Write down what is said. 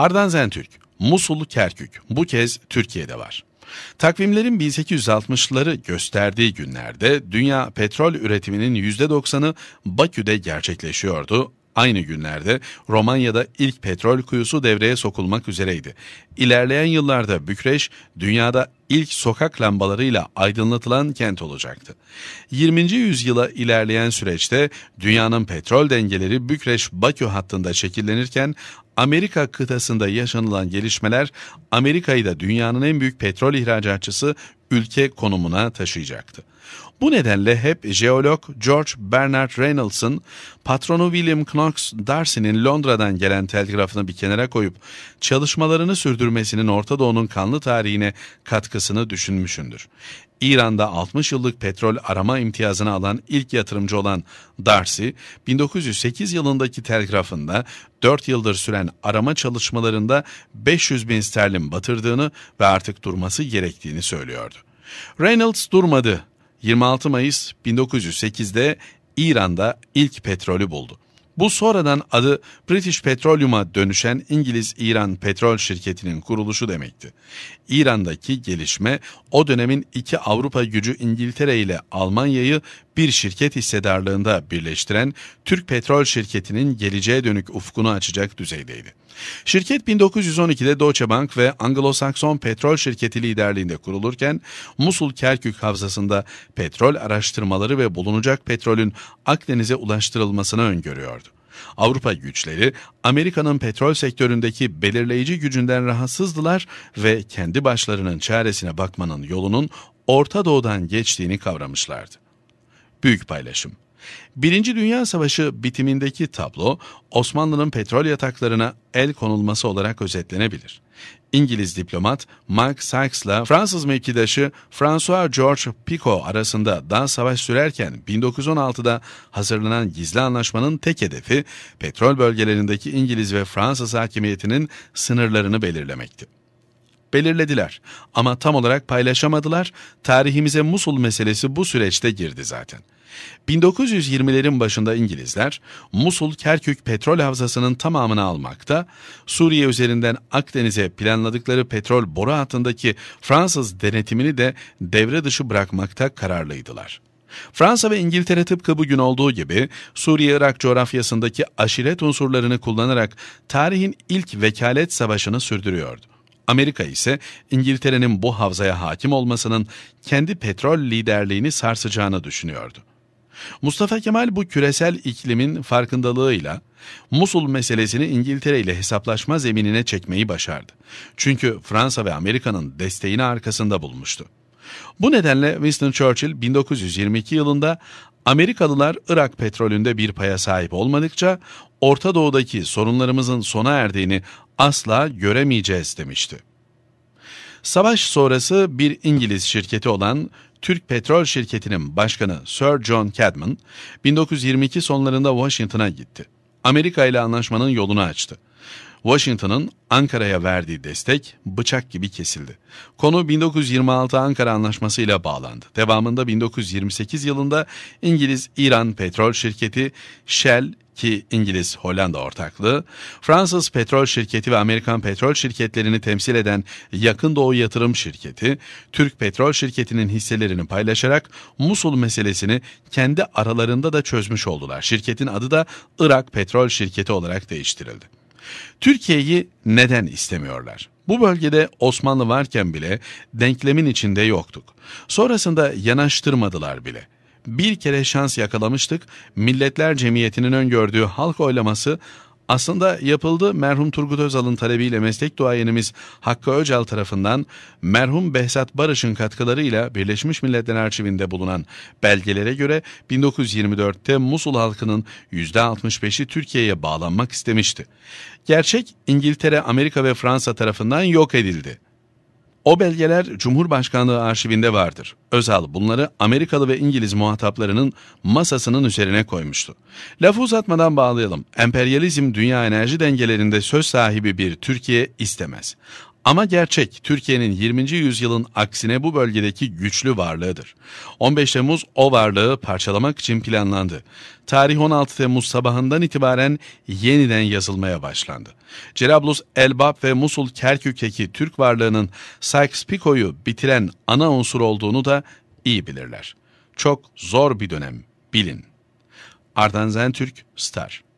Ardan Zentürk, Musul Kerkük bu kez Türkiye'de var. Takvimlerin 1860'ları gösterdiği günlerde dünya petrol üretiminin %90'ı Bakü'de gerçekleşiyordu. Aynı günlerde Romanya'da ilk petrol kuyusu devreye sokulmak üzereydi. İlerleyen yıllarda Bükreş dünyada ilk sokak lambalarıyla aydınlatılan kent olacaktı. 20. yüzyıla ilerleyen süreçte dünyanın petrol dengeleri Bükreş-Bakü hattında şekillenirken Amerika kıtasında yaşanılan gelişmeler Amerika'yı da dünyanın en büyük petrol ihracatçısı ülke konumuna taşıyacaktı. Bu nedenle hep jeolog George Bernard Reynolds'ın patronu William Knox Darcy'nin Londra'dan gelen telgrafını bir kenara koyup çalışmalarını sürdürmesinin Orta Doğu'nun kanlı tarihine katkı politikasını düşünmüşündür. İran'da 60 yıllık petrol arama imtiyazını alan ilk yatırımcı olan Darcy, 1908 yılındaki telgrafında 4 yıldır süren arama çalışmalarında 500 bin sterlin batırdığını ve artık durması gerektiğini söylüyordu. Reynolds durmadı. 26 Mayıs 1908'de İran'da ilk petrolü buldu. Bu sonradan adı British Petroleum'a dönüşen İngiliz-İran Petrol Şirketi'nin kuruluşu demekti. İran'daki gelişme o dönemin iki Avrupa gücü İngiltere ile Almanya'yı bir şirket hissedarlığında birleştiren Türk Petrol Şirketi'nin geleceğe dönük ufkunu açacak düzeydeydi. Şirket 1912'de Deutsche Bank ve Anglo-Sakson Petrol Şirketi liderliğinde kurulurken Musul-Kerkük havzasında petrol araştırmaları ve bulunacak petrolün Akdeniz'e ulaştırılmasını öngörüyordu. Avrupa güçleri Amerika'nın petrol sektöründeki belirleyici gücünden rahatsızdılar ve kendi başlarının çaresine bakmanın yolunun Orta Doğu'dan geçtiğini kavramışlardı. Büyük paylaşım Birinci Dünya Savaşı bitimindeki tablo Osmanlı'nın petrol yataklarına el konulması olarak özetlenebilir. İngiliz diplomat Mark Sykes'la Fransız mevkidaşı François George Picot arasında daha savaş sürerken 1916'da hazırlanan gizli anlaşmanın tek hedefi petrol bölgelerindeki İngiliz ve Fransız hakimiyetinin sınırlarını belirlemekti belirlediler ama tam olarak paylaşamadılar. Tarihimize Musul meselesi bu süreçte girdi zaten. 1920'lerin başında İngilizler Musul Kerkük petrol havzasının tamamını almakta, Suriye üzerinden Akdeniz'e planladıkları petrol boru hattındaki Fransız denetimini de devre dışı bırakmakta kararlıydılar. Fransa ve İngiltere tıpkı bugün olduğu gibi Suriye-Irak coğrafyasındaki aşiret unsurlarını kullanarak tarihin ilk vekalet savaşını sürdürüyordu. Amerika ise İngiltere'nin bu havzaya hakim olmasının kendi petrol liderliğini sarsacağını düşünüyordu. Mustafa Kemal bu küresel iklimin farkındalığıyla Musul meselesini İngiltere ile hesaplaşma zeminine çekmeyi başardı. Çünkü Fransa ve Amerika'nın desteğini arkasında bulmuştu. Bu nedenle Winston Churchill 1922 yılında Amerikalılar Irak petrolünde bir paya sahip olmadıkça Orta Doğu'daki sorunlarımızın sona erdiğini asla göremeyeceğiz demişti. Savaş sonrası bir İngiliz şirketi olan Türk Petrol Şirketi'nin başkanı Sir John Cadman, 1922 sonlarında Washington'a gitti. Amerika ile anlaşmanın yolunu açtı. Washington'ın Ankara'ya verdiği destek bıçak gibi kesildi. Konu 1926 Ankara Anlaşması ile bağlandı. Devamında 1928 yılında İngiliz İran Petrol Şirketi Shell ki İngiliz-Hollanda ortaklığı, Fransız Petrol Şirketi ve Amerikan Petrol Şirketlerini temsil eden Yakın Doğu Yatırım Şirketi, Türk Petrol Şirketi'nin hisselerini paylaşarak Musul meselesini kendi aralarında da çözmüş oldular. Şirketin adı da Irak Petrol Şirketi olarak değiştirildi. Türkiye'yi neden istemiyorlar? Bu bölgede Osmanlı varken bile denklemin içinde yoktuk. Sonrasında yanaştırmadılar bile bir kere şans yakalamıştık. Milletler Cemiyeti'nin öngördüğü halk oylaması aslında yapıldı merhum Turgut Özal'ın talebiyle meslek duayenimiz Hakkı Öcal tarafından merhum Behzat Barış'ın katkılarıyla Birleşmiş Milletler Arşivinde bulunan belgelere göre 1924'te Musul halkının %65'i Türkiye'ye bağlanmak istemişti. Gerçek İngiltere, Amerika ve Fransa tarafından yok edildi. O belgeler Cumhurbaşkanlığı arşivinde vardır. Özal bunları Amerikalı ve İngiliz muhataplarının masasının üzerine koymuştu. Lafı uzatmadan bağlayalım. Emperyalizm dünya enerji dengelerinde söz sahibi bir Türkiye istemez. Ama gerçek Türkiye'nin 20. yüzyılın aksine bu bölgedeki güçlü varlığıdır. 15 Temmuz o varlığı parçalamak için planlandı. Tarih 16 Temmuz sabahından itibaren yeniden yazılmaya başlandı. Cerablus, Elbap ve Musul Kerkük'teki Türk varlığının Sykes-Picot'u bitiren ana unsur olduğunu da iyi bilirler. Çok zor bir dönem, bilin. Ardan Türk Star